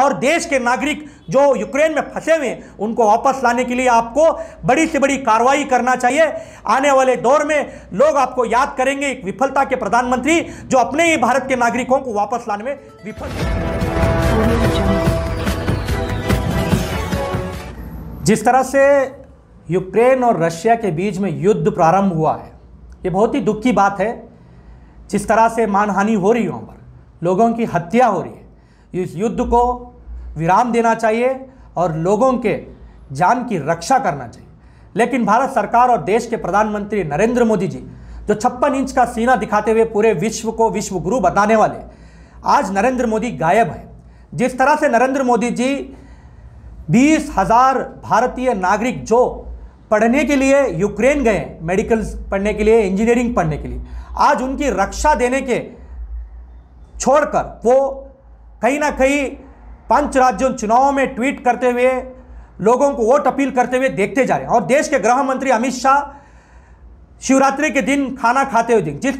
और देश के नागरिक जो यूक्रेन में फंसे हुए हैं उनको वापस लाने के लिए आपको बड़ी से बड़ी कार्रवाई करना चाहिए आने वाले दौर में लोग आपको याद करेंगे एक विफलता के प्रधानमंत्री जो अपने ही भारत के नागरिकों को वापस लाने में विफल जिस तरह से यूक्रेन और रशिया के बीच में युद्ध प्रारंभ हुआ है ये बहुत ही दुख की बात है जिस तरह से मानहानि हो रही है वहाँ पर लोगों की हत्या हो रही है इस युद्ध को विराम देना चाहिए और लोगों के जान की रक्षा करना चाहिए लेकिन भारत सरकार और देश के प्रधानमंत्री नरेंद्र मोदी जी जो छप्पन इंच का सीना दिखाते हुए पूरे विश्व को विश्व गुरु बताने वाले आज नरेंद्र मोदी गायब है जिस तरह से नरेंद्र मोदी जी बीस हजार भारतीय नागरिक जो पढ़ने के लिए यूक्रेन गए मेडिकल पढ़ने के लिए इंजीनियरिंग पढ़ने के लिए आज उनकी रक्षा देने के छोड़कर वो कहीं ना कहीं पांच राज्यों चुनाव में ट्वीट करते हुए लोगों को वोट अपील करते हुए देखते जा रहे हैं और देश के गृह मंत्री अमित शाह शिवरात्रि के दिन खाना खाते हुए जिस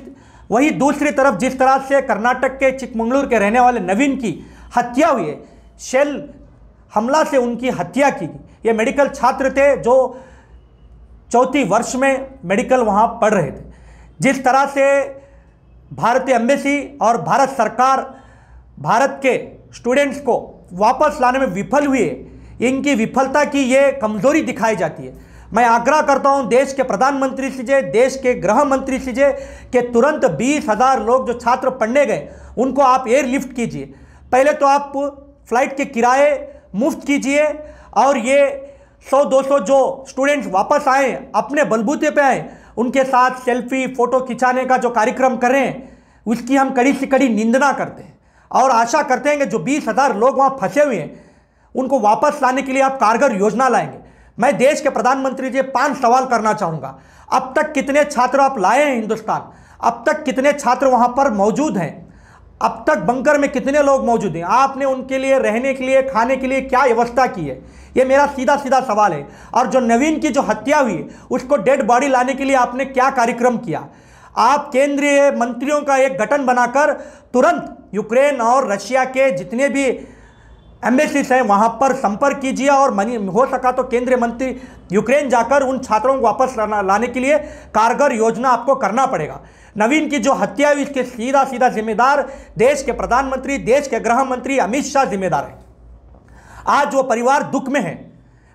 वही दूसरी तरफ जिस तरह से कर्नाटक के चिकमंगलूर के रहने वाले नवीन की हत्या हुई शेल हमला से उनकी हत्या की गई ये मेडिकल छात्र थे जो चौथी वर्ष में मेडिकल वहाँ पढ़ रहे थे जिस तरह से भारतीय एम्बेसी और भारत सरकार भारत के स्टूडेंट्स को वापस लाने में विफल हुए इनकी विफलता की ये कमजोरी दिखाई जाती है मैं आग्रह करता हूं देश के प्रधानमंत्री से देश के गृह मंत्री से कि तुरंत बीस हजार लोग जो छात्र पढ़ने गए उनको आप एयरलिफ्ट कीजिए पहले तो आप फ्लाइट के किराए मुफ्त कीजिए और ये 100-200 जो स्टूडेंट्स वापस आए अपने बलबूते पे आए उनके साथ सेल्फी फ़ोटो खिंचाने का जो कार्यक्रम करें उसकी हम कड़ी से कड़ी निंदना करते हैं और आशा करते हैं कि जो बीस हज़ार लोग वहाँ फंसे हुए हैं उनको वापस लाने के लिए आप कारगर योजना लाएंगे मैं देश के प्रधानमंत्री जी पांच सवाल करना चाहूँगा अब तक कितने छात्र आप लाए हैं हिंदुस्तान अब तक कितने छात्र वहाँ पर मौजूद हैं अब तक बंकर में कितने लोग मौजूद हैं आपने उनके लिए रहने के लिए खाने के लिए क्या व्यवस्था की है ये मेरा सीधा सीधा सवाल है और जो नवीन की जो हत्या हुई उसको डेड बॉडी लाने के लिए आपने क्या कार्यक्रम किया आप केंद्रीय मंत्रियों का एक गठन बनाकर तुरंत यूक्रेन और रशिया के जितने भी एम्बेसीज हैं वहाँ पर संपर्क कीजिए और मनी हो सका तो केंद्रीय मंत्री यूक्रेन जाकर उन छात्रों को वापस लाने के लिए कारगर योजना आपको करना पड़ेगा नवीन की जो हत्या हुई इसके सीधा सीधा जिम्मेदार देश के प्रधानमंत्री देश के गृह मंत्री अमित शाह जिम्मेदार हैं आज वो परिवार दुख में है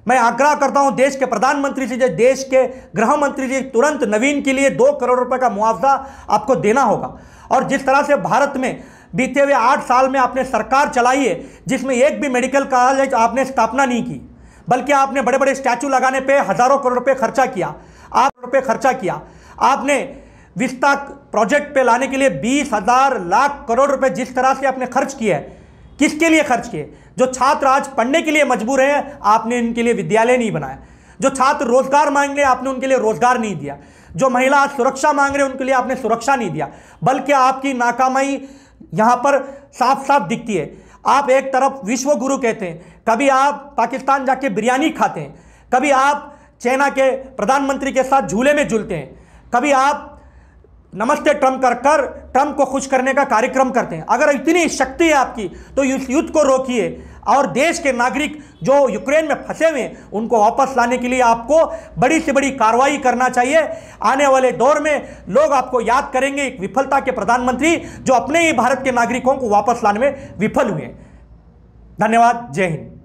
मैं आग्रह करता हूं देश के प्रधानमंत्री जी देश के गृह मंत्री जी तुरंत नवीन के लिए दो करोड़ रुपए का मुआवजा आपको देना होगा और जिस तरह से भारत में बीते हुए आठ साल में आपने सरकार चलाई है जिसमें एक भी मेडिकल कॉलेज आपने स्थापना नहीं की बल्कि आपने बड़े बड़े स्टैचू लगाने पे हज़ारों करोड़ रुपए खर्चा किया आठ रुपये खर्चा किया आपने विस्ता प्रोजेक्ट पे लाने के लिए बीस हज़ार लाख करोड़ रुपए जिस तरह से आपने खर्च किया है किसके लिए खर्च किए जो छात्र आज पढ़ने के लिए मजबूर हैं आपने इनके लिए विद्यालय नहीं बनाया जो छात्र रोजगार मांग रहे हैं आपने उनके लिए रोजगार नहीं दिया जो महिला आज सुरक्षा मांग रहे हैं उनके लिए आपने सुरक्षा नहीं दिया बल्कि आपकी नाकामाई यहाँ पर साफ साफ दिखती है आप एक तरफ विश्व गुरु कहते हैं कभी आप पाकिस्तान जाके बिरयानी खाते हैं कभी आप चाइना के प्रधानमंत्री के साथ झूले में झूलते हैं कभी आप नमस्ते ट्रम्प कर कर ट्रम्प को खुश करने का कार्यक्रम करते हैं अगर इतनी शक्ति है आपकी तो इस युद्ध को रोकिए और देश के नागरिक जो यूक्रेन में फंसे हुए हैं उनको वापस लाने के लिए आपको बड़ी से बड़ी कार्रवाई करना चाहिए आने वाले दौर में लोग आपको याद करेंगे एक विफलता के प्रधानमंत्री जो अपने ही भारत के नागरिकों को वापस लाने में विफल हुए धन्यवाद जय हिंद